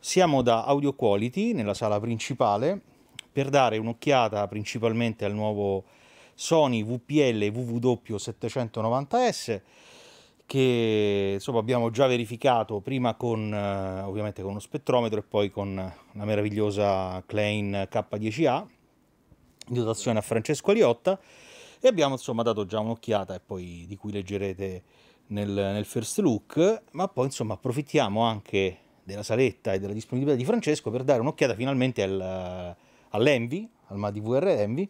Siamo da Audio Quality nella sala principale per dare un'occhiata principalmente al nuovo Sony VPL WW790S che insomma, abbiamo già verificato prima con eh, ovviamente con uno spettrometro e poi con la meravigliosa Klein K10A di dotazione a Francesco Aliotta e abbiamo insomma dato già un'occhiata e poi di cui leggerete nel, nel first look ma poi insomma approfittiamo anche della saletta e della disponibilità di Francesco per dare un'occhiata finalmente al, all'Envi, al MADVR Envi,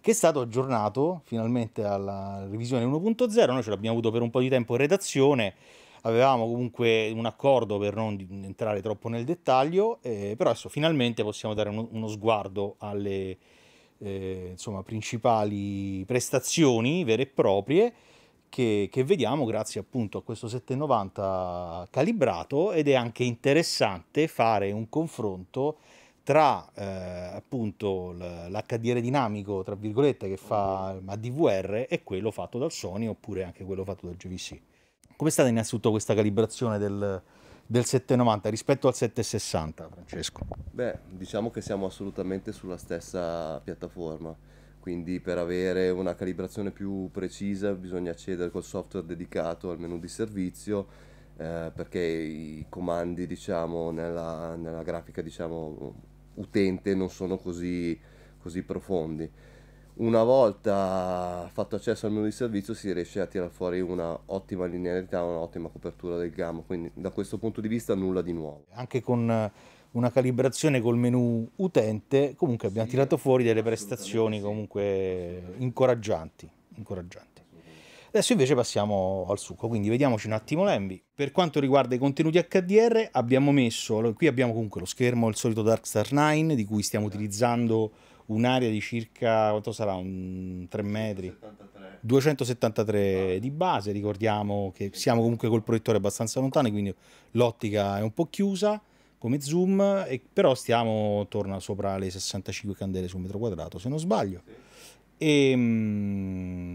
che è stato aggiornato finalmente alla revisione 1.0. Noi ce l'abbiamo avuto per un po' di tempo in redazione, avevamo comunque un accordo per non entrare troppo nel dettaglio, eh, però adesso finalmente possiamo dare uno, uno sguardo alle eh, insomma, principali prestazioni vere e proprie che, che, vediamo grazie appunto a questo 790 calibrato ed è anche interessante fare un confronto tra eh, appunto l'HDR dinamico tra virgolette che fa ADVR e quello fatto dal Sony oppure anche quello fatto dal GVC. Come è stata innanzitutto questa calibrazione del, del 790 rispetto al 760 Francesco? Beh diciamo che siamo assolutamente sulla stessa piattaforma quindi per avere una calibrazione più precisa bisogna accedere col software dedicato al menu di servizio eh, perché i comandi diciamo, nella, nella, grafica diciamo, utente non sono così, così, profondi una volta fatto accesso al menu di servizio si riesce a tirar fuori una ottima linearità, un'ottima copertura del gamma, quindi da questo punto di vista nulla di nuovo. Anche con eh, una calibrazione col menu utente, comunque abbiamo sì, tirato fuori delle prestazioni comunque incoraggianti, incoraggianti. Adesso invece passiamo al succo, quindi vediamoci un attimo l'Envy. Per quanto riguarda i contenuti HDR abbiamo messo, qui abbiamo comunque lo schermo, il solito Darkstar 9 di cui stiamo esatto. utilizzando un'area di circa, quanto sarà, un 3 metri? 273, 273 esatto. di base, ricordiamo che siamo comunque col proiettore abbastanza lontano quindi l'ottica è un po' chiusa come zoom, e, però stiamo, torna sopra le 65 candele su metro quadrato, se non sbaglio. E, ehm,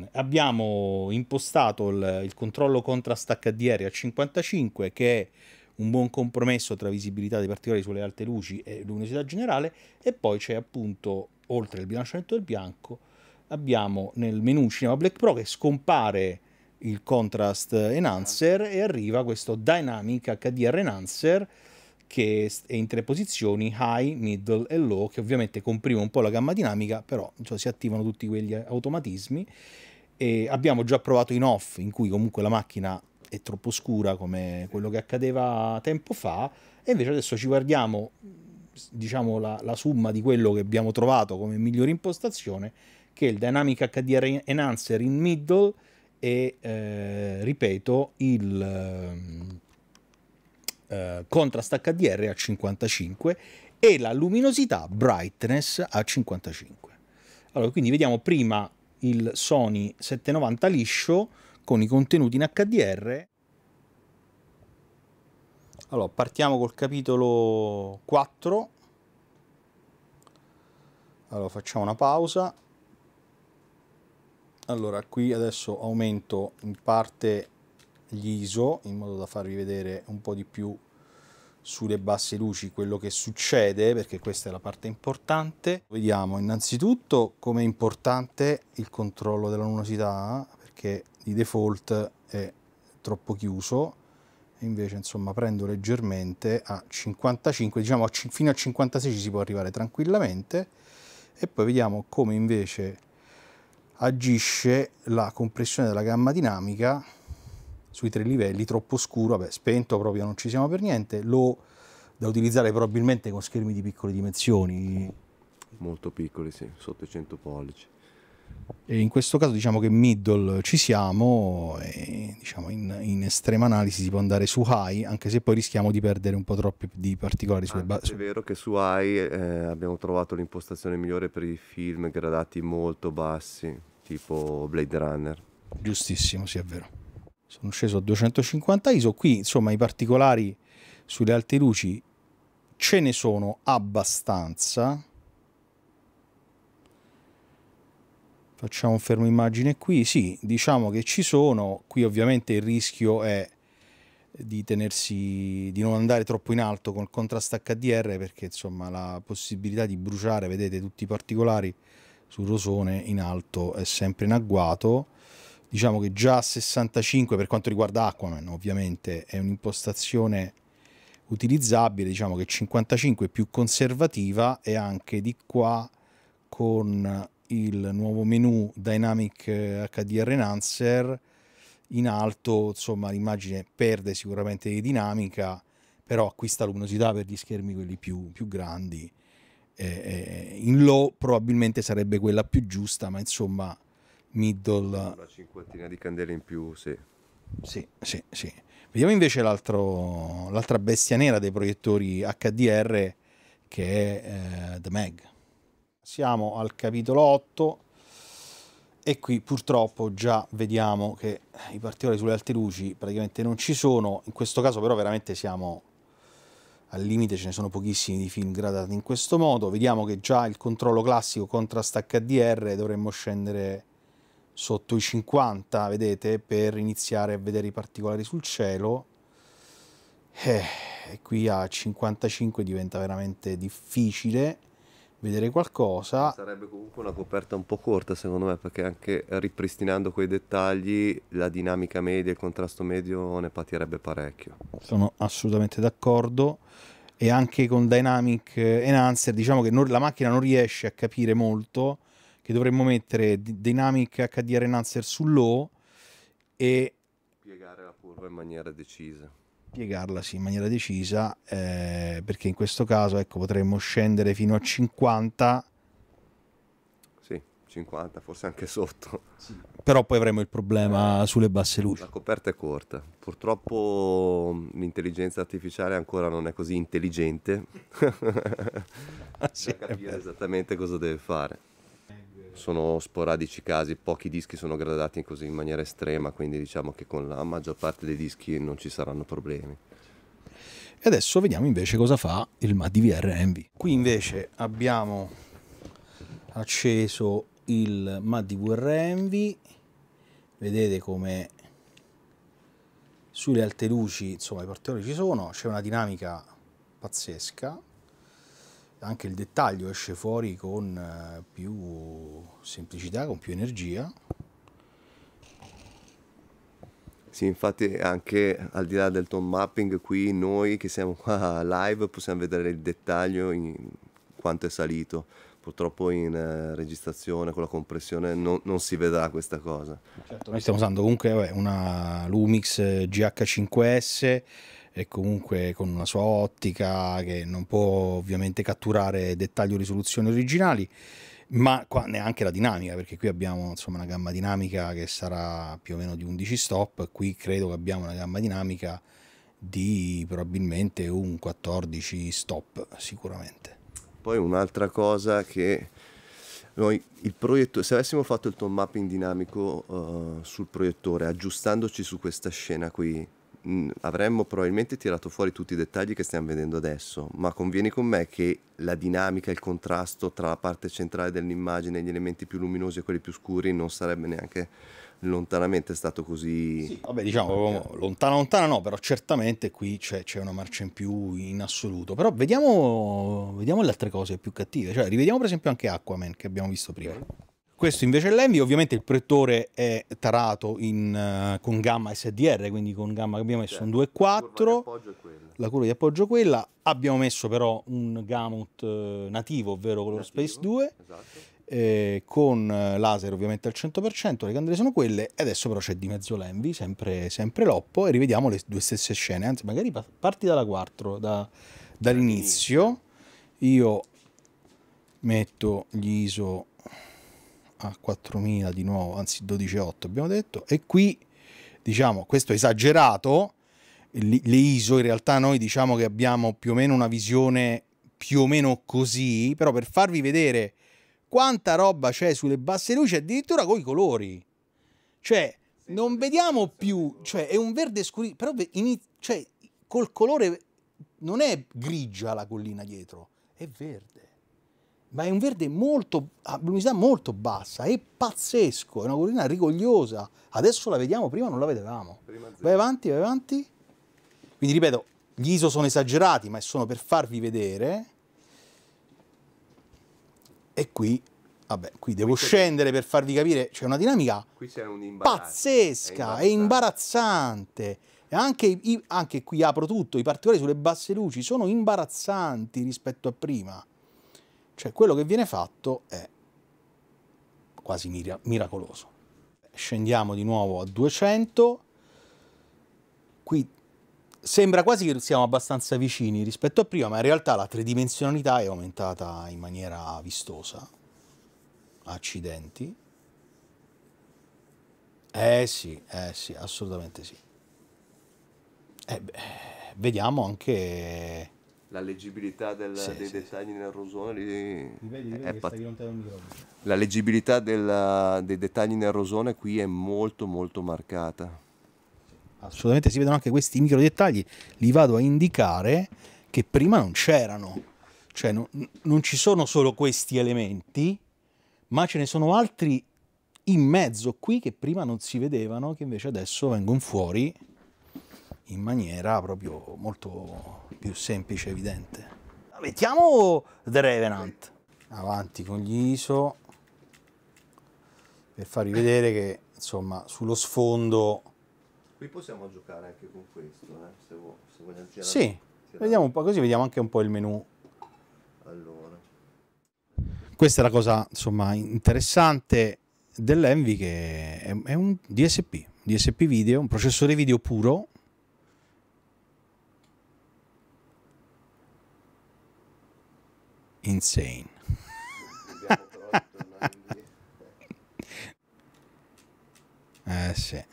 mh, abbiamo impostato il, il controllo contrast HDR a 55, che è un buon compromesso tra visibilità dei particolari sulle alte luci e luminosità generale e poi c'è appunto oltre il bilanciamento del bianco abbiamo nel menu Cinema Black Pro che scompare il contrast enhancer e arriva questo dynamic HDR enhancer che è in tre posizioni, high, middle e low, che ovviamente comprime un po' la gamma dinamica, però cioè, si attivano tutti quegli eh, automatismi. E abbiamo già provato in off, in cui comunque la macchina è troppo scura come quello che accadeva tempo fa, e invece adesso ci guardiamo diciamo, la, la somma di quello che abbiamo trovato come migliore impostazione, che è il Dynamic HDR Enhancer in middle e, eh, ripeto, il... Ehm, eh, contrast HDR a 55 e la luminosità brightness a 55. Allora, quindi vediamo prima il Sony 790 liscio con i contenuti in HDR. Allora, partiamo col capitolo 4. Allora, facciamo una pausa. Allora, qui adesso aumento in parte gli ISO in modo da farvi vedere un po' di più sulle basse luci quello che succede perché questa è la parte importante vediamo innanzitutto come è importante il controllo della luminosità perché di default è troppo chiuso invece insomma prendo leggermente a 55 diciamo a fino a 56 ci si può arrivare tranquillamente e poi vediamo come invece agisce la compressione della gamma dinamica sui tre livelli, troppo scuro, vabbè, spento proprio non ci siamo per niente, lo da utilizzare probabilmente con schermi di piccole dimensioni. Molto piccoli, sì, sotto i 100 pollici. E in questo caso diciamo che middle ci siamo, e, diciamo in, in, estrema analisi si può andare su high, anche se poi rischiamo di perdere un po' troppi di particolari sulle basi. È vero che su high eh, abbiamo trovato l'impostazione migliore per i film gradati molto bassi, tipo Blade Runner. Giustissimo, sì è vero sono sceso a 250 ISO, qui insomma i particolari sulle alte luci ce ne sono abbastanza. Facciamo un fermo immagine qui, sì, diciamo che ci sono, qui ovviamente il rischio è di tenersi di non andare troppo in alto con il contrasto HDR perché insomma la possibilità di bruciare, vedete tutti i particolari sul rosone in alto è sempre in agguato diciamo che già 65 per quanto riguarda Aquaman ovviamente è un'impostazione utilizzabile, diciamo che 55 è più conservativa e anche di qua con il nuovo menu Dynamic HDR eh, Enhancer in alto, insomma, l'immagine perde sicuramente di dinamica, però acquista luminosità per gli schermi quelli più, più grandi. Eh, in low probabilmente sarebbe quella più giusta, ma insomma middle. Una cinquantina di candele in più, sì. Sì, sì, sì. Vediamo invece l'altra bestia nera dei proiettori HDR che è eh, The Mag. Siamo al capitolo 8 e qui purtroppo già vediamo che i particolari sulle alte luci praticamente non ci sono, in questo caso però veramente siamo al limite, ce ne sono pochissimi di film gradati in questo modo, vediamo che già il controllo classico contrast HDR dovremmo scendere sotto i 50, vedete, per iniziare a vedere i particolari sul cielo. Eh, e qui a 55 diventa veramente difficile vedere qualcosa. Sarebbe comunque una coperta un po' corta secondo me perché anche ripristinando quei dettagli la dinamica media, il contrasto medio ne patirebbe parecchio. Sono assolutamente d'accordo e anche con Dynamic Enhancer diciamo che non, la macchina non riesce a capire molto che dovremmo mettere Dynamic HDR Enhancer sull'O e piegare la curva in maniera decisa piegarla sì, in maniera decisa eh, perché in questo caso ecco, potremmo scendere fino a 50 sì, 50 forse anche sotto sì. però poi avremo il problema eh, sulle basse luci la coperta è corta purtroppo mm, l'intelligenza artificiale ancora non è così intelligente ah, sì, per capire esattamente cosa deve fare sono sporadici casi, pochi dischi sono gradati così in maniera estrema, quindi diciamo che con la maggior parte dei dischi non ci saranno problemi. E adesso vediamo invece cosa fa il MADVR Envy. Qui invece abbiamo acceso il MADVR Envy, vedete come sulle alte luci insomma i portatori ci sono, c'è una dinamica pazzesca, anche il dettaglio esce fuori con eh, più semplicità, con più energia. Sì, infatti anche al di là del tone mapping, qui noi che siamo qua live possiamo vedere il dettaglio in quanto è salito. Purtroppo in eh, registrazione con la compressione non, non si vedrà questa cosa. Certo, noi stiamo usando comunque una Lumix eh, GH5S e comunque con una sua ottica che non può ovviamente catturare dettagli o risoluzioni originali, ma qua neanche la dinamica, perché qui abbiamo insomma, una gamma dinamica che sarà più o meno di 11 stop, qui credo che abbiamo una gamma dinamica di probabilmente un 14 stop sicuramente. Poi un'altra cosa che noi il proiettore, se avessimo fatto il tone mapping dinamico uh, sul proiettore, aggiustandoci su questa scena qui, mh, avremmo probabilmente tirato fuori tutti i dettagli che stiamo vedendo adesso, ma convieni con me che la dinamica, il contrasto tra la parte centrale dell'immagine, gli elementi più luminosi e quelli più scuri non sarebbe neanche lontanamente stato così... Sì, vabbè, diciamo, lontana lontana no, però certamente qui c'è, c'è, una marcia in più in assoluto. Però vediamo, vediamo le altre cose più cattive, cioè rivediamo per esempio anche Aquaman che abbiamo visto prima. Questo invece è l'Envy, ovviamente il proiettore è tarato in, uh, con gamma SDR, quindi con gamma che abbiamo messo un 2.4, la curva di appoggio è quella, abbiamo messo però un gamut uh, nativo, ovvero color nativo, Space 2, esatto. eh, con eh, laser ovviamente al 100%, le candele sono quelle, e adesso però c'è di mezzo l'Envy, sempre, sempre l'Oppo, e rivediamo le due stesse scene, anzi magari parti dalla 4, da, dall'inizio, io metto gli ISO a 4000 di nuovo, anzi 12,8 abbiamo detto, e qui diciamo questo è esagerato, le ISO in realtà noi diciamo che abbiamo più o meno una visione più o meno così, però per farvi vedere quanta roba c'è sulle basse luci, addirittura con i colori, cioè non vediamo più, cioè è un verde scuro, però in, cioè, col colore non è grigia la collina dietro, è verde ma è un verde molto, a luminosità molto bassa, è pazzesco, è una colorina rigogliosa. Adesso la vediamo, prima non la vedevamo. Vai avanti, vai avanti. Quindi ripeto, gli ISO sono esagerati, ma sono per farvi vedere. E qui, vabbè, qui devo qui scendere per farvi capire, c'è una dinamica un pazzesca, è imbarazzante. È imbarazzante. Anche, anche qui apro tutto, i particolari sulle basse luci sono imbarazzanti rispetto a prima. Cioè quello che viene fatto è quasi mir miracoloso. Scendiamo di nuovo a 200, qui sembra quasi che siamo abbastanza vicini rispetto a prima, ma in realtà la tridimensionalità è aumentata in maniera vistosa. Accidenti. Eh sì, eh sì, assolutamente sì. Eh beh, vediamo anche la leggibilità del, sì, dei sì, dettagli sì. nel rosone lì vedi, è pat... la leggibilità della, dei dettagli nel rosone qui è molto molto marcata assolutamente si vedono anche questi micro dettagli li vado a indicare che prima non c'erano cioè non, non ci sono solo questi elementi ma ce ne sono altri in mezzo qui che prima non si vedevano che invece adesso vengono fuori in maniera proprio molto più semplice e evidente. Mettiamo The Revenant avanti con gli ISO per farvi vedere che insomma sullo sfondo qui possiamo giocare anche con questo eh? se, vuoi, se vogliamo tirare sì, tirare. vediamo un po' così vediamo anche un po' il menu allora questa è la cosa insomma interessante dell'Envy che è, è un DSP DSP video un processore video puro insane. eh sì.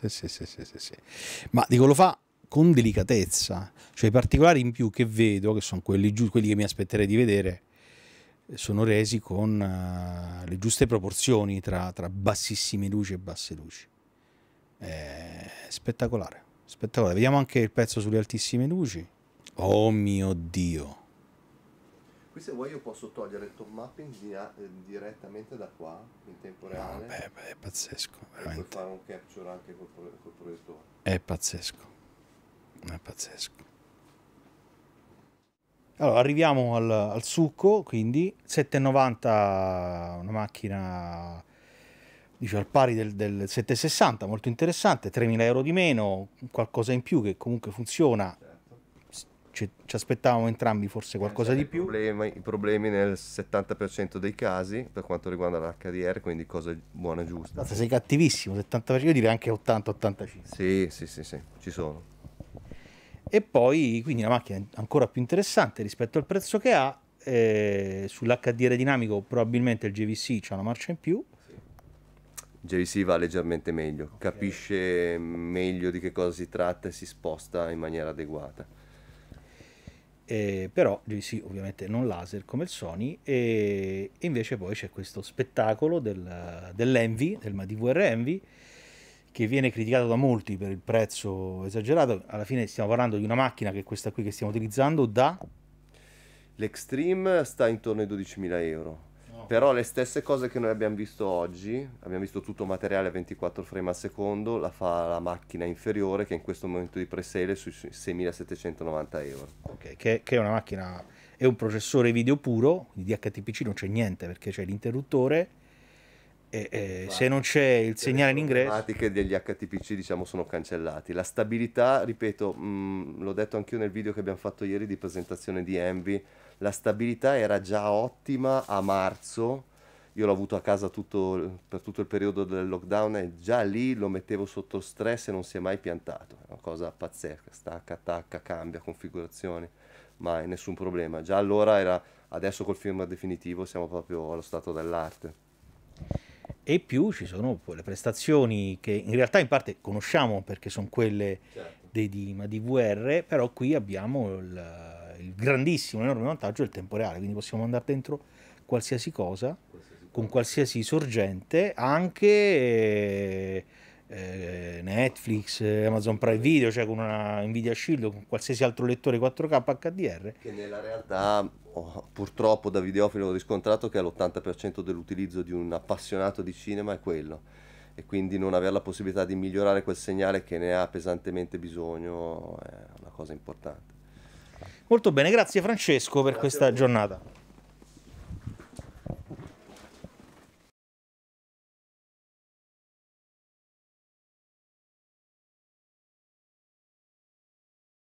Sì, sì, sì, sì, sì, sì. Ma dico lo fa con delicatezza, cioè i particolari in più che vedo, che sono quelli, giù, quelli che mi aspetterei di vedere, sono resi con uh, le giuste proporzioni tra, tra, bassissime luci e basse luci. È spettacolare, spettacolare. Vediamo anche il pezzo sulle altissime luci. Oh mio Dio! Qui se vuoi io posso togliere il top mapping di, eh, direttamente da qua, in tempo reale. No, beh, beh, è pazzesco, E puoi fare un capture anche col, col proiettore. È pazzesco, è pazzesco. Allora, arriviamo al, al succo, quindi 7,90 una macchina dice, al pari del, del 760, molto interessante, 3.000 euro di meno, qualcosa in più che comunque funziona, ci, ci aspettavamo entrambi forse qualcosa di più. Problemi, I problemi nel 70% dei casi per quanto riguarda l'HDR, quindi cosa buona e giusta. Sì, sei cattivissimo, 70%, io direi anche 80-85%. Sì, sì, sì, sì, ci sono. E poi quindi la macchina è ancora più interessante rispetto al prezzo che ha. Eh, Sull'HDR dinamico probabilmente il JVC ha una marcia in più. JVC va leggermente meglio, okay. capisce meglio di che cosa si tratta e si sposta in maniera adeguata eh, però sì, ovviamente non laser come il Sony, e invece poi c'è questo spettacolo del, dell'Envy, del DVR Envy, che viene criticato da molti per il prezzo esagerato, alla fine stiamo parlando di una macchina che è questa qui che stiamo utilizzando da... L'Extreme sta intorno ai 12.000 euro. Però le stesse cose che noi abbiamo visto oggi, abbiamo visto tutto materiale a 24 frame al secondo, la fa la macchina inferiore che in questo momento di presale è sui 6790 euro. Ok, che, che è una macchina, è un processore video puro, di HTPC non c'è niente perché c'è l'interruttore. E, e se non c'è il segnale in ingresso, le tematiche degli HTPC diciamo sono cancellati. La stabilità, ripeto, mh, mm, l'ho detto anch'io nel video che abbiamo fatto ieri di presentazione di Envy la stabilità era già ottima a marzo, io l'ho avuto a casa tutto, per tutto il periodo del lockdown e già lì lo mettevo sotto stress e non si è mai piantato, è una cosa pazzesca, stacca, attacca, cambia configurazioni, mai nessun problema, già allora era, adesso col film definitivo siamo proprio allo stato dell'arte. E più ci sono le prestazioni che in realtà in parte conosciamo perché sono quelle certo dei DIMA, DVR, però qui abbiamo il, il grandissimo, enorme vantaggio del tempo reale, quindi possiamo andare dentro qualsiasi cosa, qualsiasi con qualsiasi sorgente, anche... Eh, eh Netflix, eh, Amazon Prime Video, cioè con una Nvidia Shield o con qualsiasi altro lettore 4K HDR. Che nella realtà oh, purtroppo da videofilo ho riscontrato che l'80% dell'utilizzo di un appassionato di cinema è quello e quindi non avere la possibilità di migliorare quel segnale che ne ha pesantemente bisogno è una cosa importante. Molto bene, grazie Francesco per grazie questa giornata.